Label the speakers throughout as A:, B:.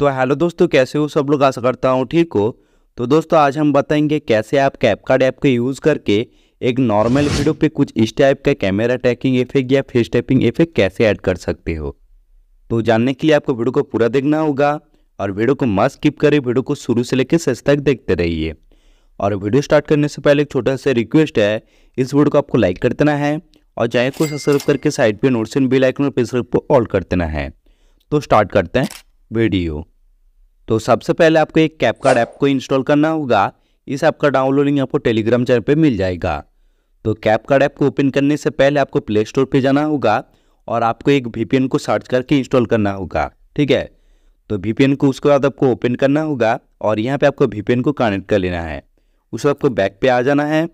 A: तो हेलो दोस्तों कैसे हो सब लोग आशा करता हूँ ठीक हो तो दोस्तों आज हम बताएंगे कैसे आप कैपकार्ड ऐप का यूज़ करके एक नॉर्मल वीडियो पे कुछ इस टाइप का कैमरा टैकिंग इफेक्ट या फेस टैपिंग इफेक्ट कैसे ऐड कर सकते हो तो जानने के लिए आपको वीडियो को पूरा देखना होगा और वीडियो को मस्त स्किप करें वीडियो को शुरू से लेकर सच तक देखते रहिए और वीडियो स्टार्ट करने से पहले एक छोटा सा रिक्वेस्ट है इस वीडियो को आपको लाइक कर देना है और चैनल को सब्सक्राइब करके साइड पर नोटिस बिल आइकन और प्रेस को ऑल कर देना है तो स्टार्ट करते हैं वीडियो तो सबसे पहले आपको एक कैपकार्ड ऐप को इंस्टॉल करना होगा इस ऐप का डाउनलोड लिंक आपको टेलीग्राम चैनल पे मिल जाएगा तो कैपकार्ड ऐप को ओपन करने से पहले आपको प्ले स्टोर पर जाना होगा और आपको एक वी को सर्च करके इंस्टॉल करना होगा ठीक है तो वी को उसके बाद आपको ओपन करना होगा और यहाँ पर आपको वी को कनेक्ट कर लेना है उस आपको बैक पे आ जाना है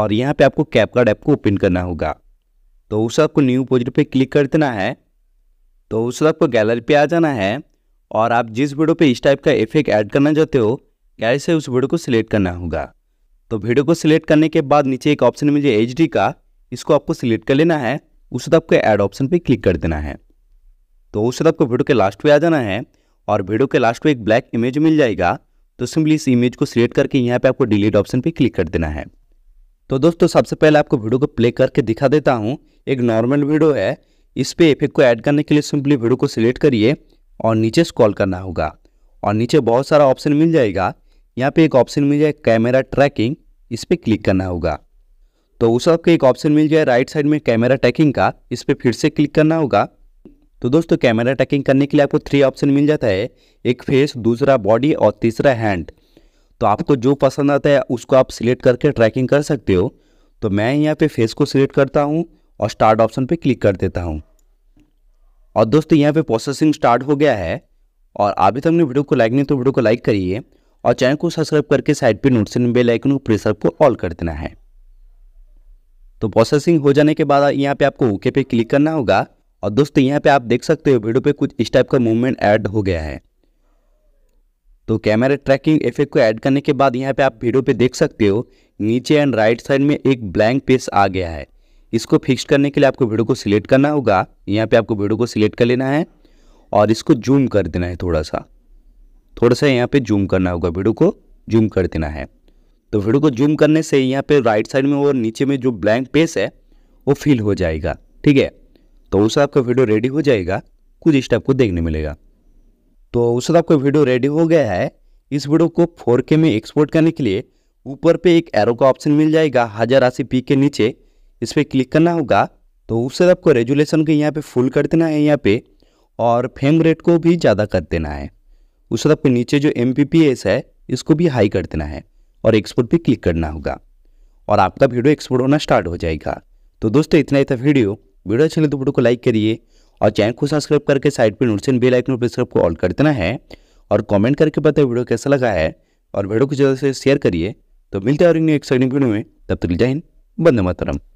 A: और यहाँ पे आपको कैपकार्ड ऐप को ओपन करना होगा तो उस आपको न्यू पोजिट पे क्लिक कर देना है तो उस आपको गैलरी पे आ जाना है और आप जिस वीडियो पे इस टाइप का इफेक्ट ऐड करना चाहते हो कैसे से उस वीडियो को सिलेक्ट करना होगा तो वीडियो को सिलेक्ट करने के बाद नीचे एक ऑप्शन जाए एच का इसको आपको सिलेक्ट कर लेना है उस आपको ऐड ऑप्शन पर क्लिक कर देना है तो उस आपको वीडियो के लास्ट पे आ जाना है और वीडियो के लास्ट पे एक ब्लैक इमेज मिल जाएगा तो सिंपली इस इमेज को सिलेक्ट करके यहाँ पे आपको डिलीट ऑप्शन पे क्लिक कर देना है तो दोस्तों सबसे पहले आपको वीडियो को प्ले करके दिखा देता हूँ एक नॉर्मल वीडियो है इस पर इफेक्ट को ऐड करने के लिए सिंपली वीडियो को सिलेक्ट करिए और नीचे स्क्रॉल करना होगा और नीचे बहुत सारा ऑप्शन मिल जाएगा यहाँ पे एक ऑप्शन मिल जाए कैमरा ट्रैकिंग इस पर क्लिक करना होगा तो उस आपको एक ऑप्शन मिल जाए राइट साइड में कैमरा ट्रैकिंग का इस पर फिर से क्लिक करना होगा तो दोस्तों कैमरा ट्रैकिंग करने के लिए आपको थ्री ऑप्शन मिल जाता है एक फेस दूसरा बॉडी और तीसरा हैंड तो आपको जो पसंद आता है उसको आप सिलेक्ट करके ट्रैकिंग कर सकते हो तो मैं यहाँ पे फेस को सिलेक्ट करता हूँ और स्टार्ट ऑप्शन पे क्लिक कर देता हूँ और दोस्तों यहाँ पे प्रोसेसिंग स्टार्ट हो गया है और अभी तक तो हमने वीडियो को लाइक नहीं तो वीडियो को लाइक करिए और चैनल को सब्सक्राइब करके साइड पे नोट बेल आइकन को प्रेस को ऑल कर देना है तो प्रोसेसिंग हो जाने के बाद यहाँ पे आपको ओके पे क्लिक करना होगा और दोस्तों यहाँ पे आप देख सकते हो वीडियो पे कुछ इस टाइप का मूवमेंट ऐड हो गया है तो कैमरा ट्रैकिंग इफेक्ट को ऐड करने के बाद यहाँ पे आप वीडियो पे देख सकते हो नीचे एंड राइट साइड में एक ब्लैंक पेस आ गया है इसको फिक्स करने के लिए आपको वीडियो को सिलेक्ट करना होगा यहाँ पे आपको वीडियो को सिलेक्ट कर लेना है और इसको जूम कर देना है थोड़ा सा थोड़ा सा यहाँ पे जूम करना होगा वीडियो को जूम कर देना है तो वीडियो को जूम करने से यहाँ पे राइट साइड में और नीचे में जो ब्लैंक पेस है वो फिल हो जाएगा ठीक है तो उस आपका वीडियो रेडी हो जाएगा कुछ इस टाइप को देखने मिलेगा तो उस आपका वीडियो रेडी हो गया है इस वीडियो को फोर में एक्सपोर्ट करने के लिए ऊपर पे एक एरो का ऑप्शन मिल जाएगा हजार आशी पी के नीचे इस पर क्लिक करना होगा तो उससे तो आपको रेजुलेशन के यहाँ पे फुल कर देना है यहाँ पे और फ्रेम रेट को भी ज़्यादा कर देना है उससे तो आपके नीचे जो एम है इसको भी हाई कर देना है और एक्सपोर्ट भी क्लिक करना होगा और आपका वीडियो एक्सपोर्ट होना स्टार्ट हो जाएगा तो दोस्तों इतना ही था वीडियो वीडियो अच्छा लगे तो वीडियो को लाइक करिए और चैनल को सब्सक्राइब करके साइड पर नोटिसन बेल आइकन पर सब्सक्राइब को ऑल कर देना है और कमेंट करके बताए वीडियो कैसा लगा है और वीडियो को ज़्यादा से शेयर करिए तो मिलते हैं और इन एक्साइटिंग वीडियो में तब तक जय हिंद बंदे मातरम